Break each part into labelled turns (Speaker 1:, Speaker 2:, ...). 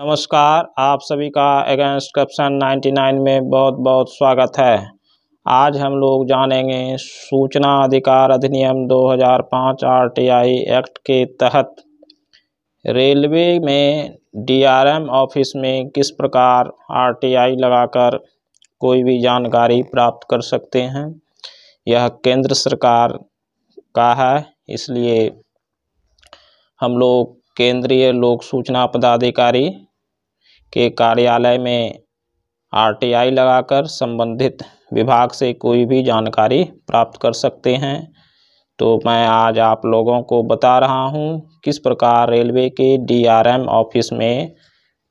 Speaker 1: नमस्कार आप सभी का अगेंस्ट करप्शन 99 में बहुत बहुत स्वागत है आज हम लोग जानेंगे सूचना अधिकार अधिनियम 2005 आरटीआई एक्ट के तहत रेलवे में डीआरएम ऑफिस में किस प्रकार आरटीआई लगाकर कोई भी जानकारी प्राप्त कर सकते हैं यह केंद्र सरकार का है इसलिए हम लोग केंद्रीय लोक सूचना पदाधिकारी के कार्यालय में आरटीआई लगाकर संबंधित विभाग से कोई भी जानकारी प्राप्त कर सकते हैं तो मैं आज आप लोगों को बता रहा हूं किस प्रकार रेलवे के डीआरएम ऑफिस में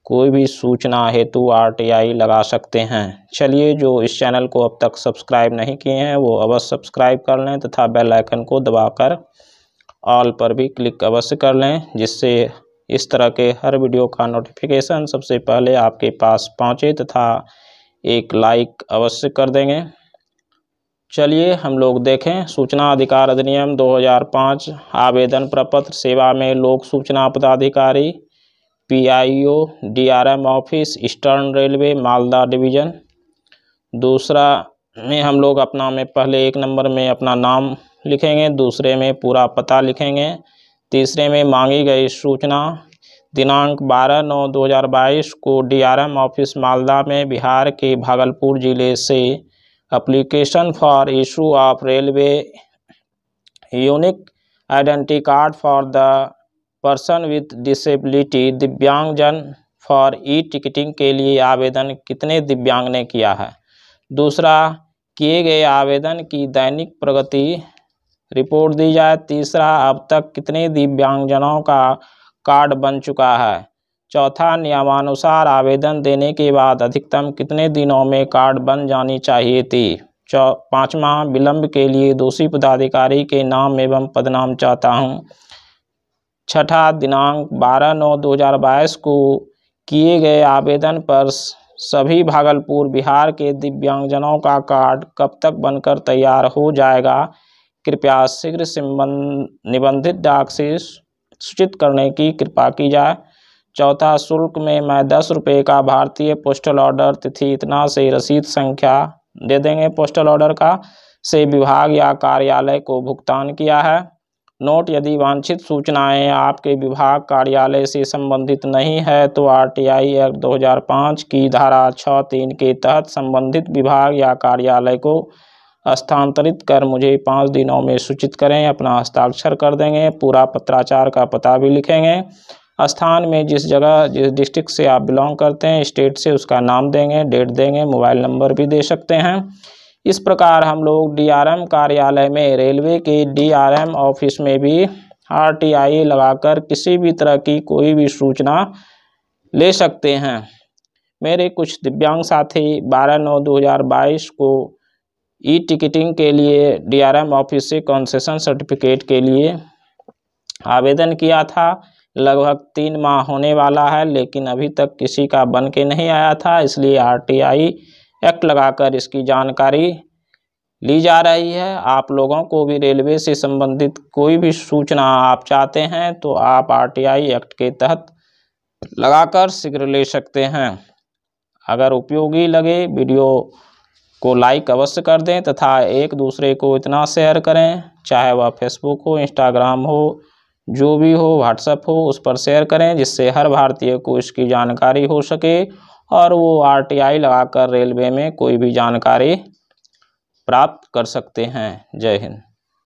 Speaker 1: कोई भी सूचना हेतु आरटीआई लगा सकते हैं चलिए जो इस चैनल को अब तक सब्सक्राइब नहीं किए हैं वो अवश्य सब्सक्राइब कर लें तथा बेल आइकन को दबाकर ऑल पर भी क्लिक अवश्य कर लें जिससे इस तरह के हर वीडियो का नोटिफिकेशन सबसे पहले आपके पास पहुंचे तथा एक लाइक अवश्य कर देंगे चलिए हम लोग देखें सूचना अधिकार अधिनियम 2005 आवेदन प्रपत्र सेवा में लोक सूचना पदाधिकारी PIO DRM office Eastern Railway Malda division दूसरा में हम लोग अपना में पहले एक नंबर में अपना नाम लिखेंगे दूसरे में पूरा पता लिखेंगे तीसरे में मांगी गई सूचना दिनांक 12 नौ 2022 को डीआरएम ऑफिस मालदा में बिहार के भागलपुर जिले से application for issue of railway unique identity card for the person with disability दिव्यांगजन फॉर ई टिकटिंग के लिए आवेदन कितने दिव्यांग ने किया है दूसरा किए गए आवेदन की दैनिक प्रगति रिपोर्ट दी जाए तीसरा अब तक कितने दिव्यांगजनों का कार्ड बन चुका है चौथा नियमानुसार आवेदन देने के बाद अधिकतम कितने दिनों में कार्ड बन जानी चाहिए थी चौ पाँचवा विलम्ब के लिए दोषी पदाधिकारी के नाम एवं पदनाम चाहता हूँ छठा दिनांक 12 नौ 2022 को किए गए आवेदन पर सभी भागलपुर बिहार के दिव्यांगजनों का कार्ड कब तक बनकर तैयार हो जाएगा कृपया शीघ्र निबंधित डाक से सूचित करने की कृपा की जाए चौथा शुल्क में मैं दस रुपये का भारतीय पोस्टल ऑर्डर तिथि इतना से रसीद संख्या दे देंगे पोस्टल ऑर्डर का से विभाग या कार्यालय को भुगतान किया है नोट यदि वांछित सूचनाएं आपके विभाग कार्यालय से संबंधित नहीं है तो आरटीआई एक्ट दो की धारा छः तीन के तहत संबंधित विभाग या कार्यालय को स्थानांतरित कर मुझे पाँच दिनों में सूचित करें अपना हस्ताक्षर कर देंगे पूरा पत्राचार का पता भी लिखेंगे स्थान में जिस जगह जिस डिस्ट्रिक्ट से आप बिलोंग करते हैं स्टेट से उसका नाम देंगे डेट देंगे मोबाइल नंबर भी दे सकते हैं इस प्रकार हम लोग डीआरएम कार्यालय में रेलवे के डीआरएम ऑफिस में भी आरटीआई लगाकर किसी भी तरह की कोई भी सूचना ले सकते हैं मेरे कुछ दिव्यांग साथी 12 नौ 2022 को ई टिकटिंग के लिए डीआरएम ऑफिस से कॉन्सेशन सर्टिफिकेट के लिए आवेदन किया था लगभग तीन माह होने वाला है लेकिन अभी तक किसी का बन के नहीं आया था इसलिए आरटीआई एक्ट लगाकर इसकी जानकारी ली जा रही है आप लोगों को भी रेलवे से संबंधित कोई भी सूचना आप चाहते हैं तो आप आरटीआई एक्ट के तहत लगाकर शीघ्र ले सकते हैं अगर उपयोगी लगे वीडियो को लाइक अवश्य कर दें तथा एक दूसरे को इतना शेयर करें चाहे वह फेसबुक हो इंस्टाग्राम हो जो भी हो व्हाट्सएप हो उस पर शेयर करें जिससे हर भारतीय को इसकी जानकारी हो सके और वो आरटीआई लगाकर रेलवे में कोई भी जानकारी प्राप्त कर सकते हैं जय हिंद